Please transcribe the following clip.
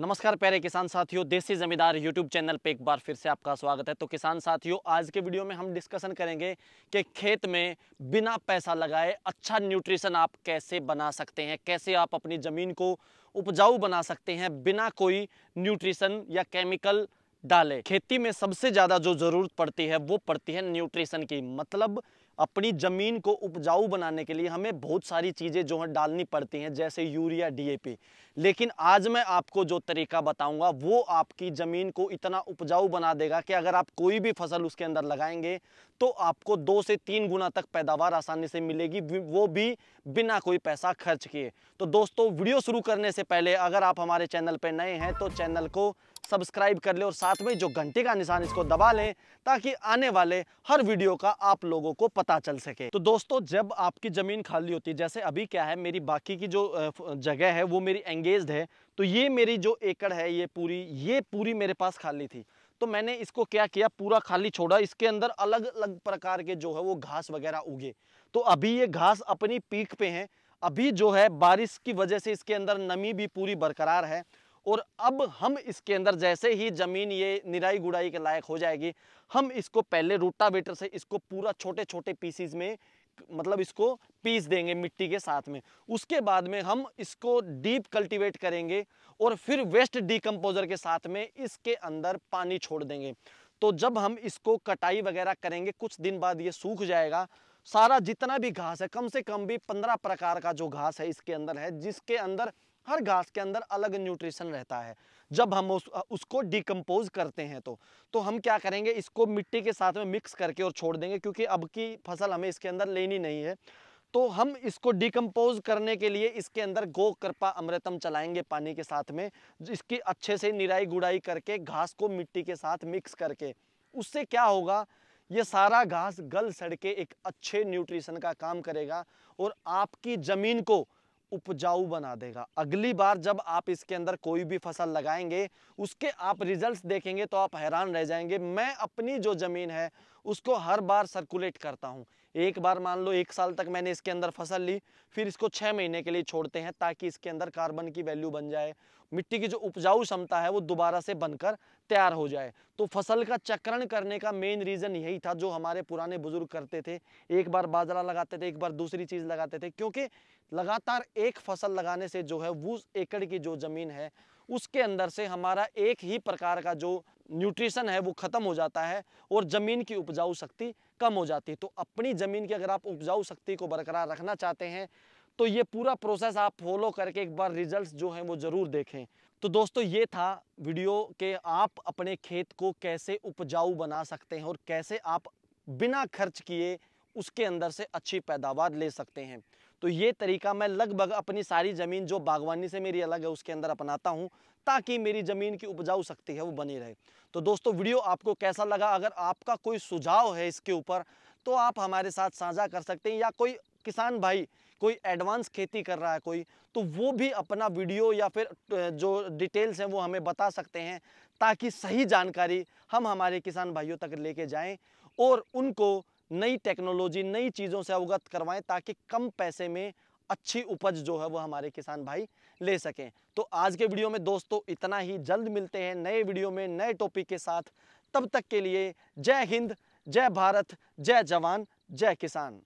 नमस्कार प्यारे किसान साथियों देसी जमींदार यूट्यूब चैनल पे एक बार फिर से आपका स्वागत है तो किसान साथियों आज के वीडियो में हम डिस्कशन करेंगे कि खेत में बिना पैसा लगाए अच्छा न्यूट्रिशन आप कैसे बना सकते हैं कैसे आप अपनी ज़मीन को उपजाऊ बना सकते हैं बिना कोई न्यूट्रिशन या केमिकल डालें खेती में सबसे ज़्यादा जो ज़रूरत पड़ती है वो पड़ती है न्यूट्रिशन की मतलब अपनी ज़मीन को उपजाऊ बनाने के लिए हमें बहुत सारी चीज़ें जो हैं डालनी पड़ती हैं जैसे यूरिया डीएपी लेकिन आज मैं आपको जो तरीका बताऊंगा वो आपकी ज़मीन को इतना उपजाऊ बना देगा कि अगर आप कोई भी फसल उसके अंदर लगाएंगे तो आपको दो से तीन गुना तक पैदावार आसानी से मिलेगी वो भी बिना कोई पैसा खर्च किए तो दोस्तों वीडियो शुरू करने से पहले अगर आप हमारे चैनल पर नए हैं तो चैनल को सब्सक्राइब कर ले और साथ में जो घंटे का निशान इसको दबा लें ताकि आने वाले हर वीडियो का आप लोगों को पता चल सके तो दोस्तों जब आपकी ज़मीन खाली होती है जैसे अभी क्या है मेरी बाकी की जो जगह है वो मेरी एंगेज है तो ये मेरी जो एकड़ है ये पूरी ये पूरी मेरे पास खाली थी तो मैंने इसको क्या किया पूरा खाली छोड़ा इसके अंदर अलग अलग प्रकार के जो है वो घास वगैरह उगे तो अभी ये घास अपनी पीक पे है अभी जो है बारिश की वजह से इसके अंदर नमी भी पूरी बरकरार है और अब हम इसके अंदर जैसे ही ज़मीन ये निराई गुड़ाई के लायक हो जाएगी हम इसको पहले रोटावेटर से इसको पूरा छोटे छोटे पीसीज में मतलब इसको पीस देंगे मिट्टी के साथ में उसके बाद में हम इसको डीप कल्टीवेट करेंगे और फिर वेस्ट डीकम्पोजर के साथ में इसके अंदर पानी छोड़ देंगे तो जब हम इसको कटाई वगैरह करेंगे कुछ दिन बाद ये सूख जाएगा सारा जितना भी घास है कम से कम भी पंद्रह प्रकार का जो घास है इसके अंदर है जिसके अंदर हर घास के अंदर अलग न्यूट्रिशन रहता है जब हम उस, उसको डिकम्पोज करते हैं तो तो हम क्या करेंगे इसको मिट्टी के साथ में मिक्स करके और छोड़ देंगे क्योंकि अब की फसल हमें इसके अंदर लेनी नहीं है तो हम इसको डिकम्पोज करने के लिए इसके अंदर गो कृपा अमृतम चलाएंगे पानी के साथ में इसकी अच्छे से निराई गुड़ाई करके घास को मिट्टी के साथ मिक्स करके उससे क्या होगा ये सारा घास गल सड़ के एक अच्छे न्यूट्रिशन का काम करेगा और आपकी ज़मीन को उपजाऊ बना देगा अगली बार जब आप इसके अंदर कोई भी फसल लगाएंगे उसके आप रिजल्ट्स देखेंगे तो आप हैरान रह जाएंगे मैं अपनी जो ज़मीन है उसको हर बार सर्कुलेट करता हूँ एक बार मान लो एक साल तक मैंने इसके अंदर फसल ली फिर इसको छः महीने के लिए छोड़ते हैं ताकि इसके अंदर कार्बन की वैल्यू बन जाए मिट्टी की जो उपजाऊ क्षमता है वो दोबारा से बनकर तैयार हो जाए तो फसल का चक्रण करने का मेन रीज़न यही था जो हमारे पुराने बुजुर्ग करते थे एक बार बाजरा लगाते थे एक बार दूसरी चीज़ लगाते थे क्योंकि लगातार एक फसल लगाने से जो है वो एकड़ की जो ज़मीन है उसके अंदर से हमारा एक ही प्रकार का जो न्यूट्रिशन है वो ख़त्म हो जाता है और ज़मीन की उपजाऊ शक्ति कम हो जाती है तो अपनी ज़मीन की अगर आप उपजाऊ शक्ति को बरकरार रखना चाहते हैं तो ये पूरा प्रोसेस आप फॉलो करके एक बार रिजल्ट्स जो हैं वो ज़रूर देखें तो दोस्तों ये था वीडियो के आप अपने खेत को कैसे उपजाऊ बना सकते हैं और कैसे आप बिना खर्च किए उसके अंदर से अच्छी पैदावार ले सकते हैं तो ये तरीका मैं लगभग अपनी सारी ज़मीन जो बागवानी से मेरी अलग है उसके अंदर अपनाता हूँ ताकि मेरी ज़मीन की उपजाऊ शक्ति है वो बनी रहे तो दोस्तों वीडियो आपको कैसा लगा अगर आपका कोई सुझाव है इसके ऊपर तो आप हमारे साथ साझा कर सकते हैं या कोई किसान भाई कोई एडवांस खेती कर रहा है कोई तो वो भी अपना वीडियो या फिर जो डिटेल्स हैं वो हमें बता सकते हैं ताकि सही जानकारी हम हमारे किसान भाइयों तक लेके जाएं और उनको नई टेक्नोलॉजी नई चीज़ों से अवगत करवाएं ताकि कम पैसे में अच्छी उपज जो है वो हमारे किसान भाई ले सकें तो आज के वीडियो में दोस्तों इतना ही जल्द मिलते हैं नए वीडियो में नए टॉपिक के साथ तब तक के लिए जय हिंद जय भारत जय जवान जय किसान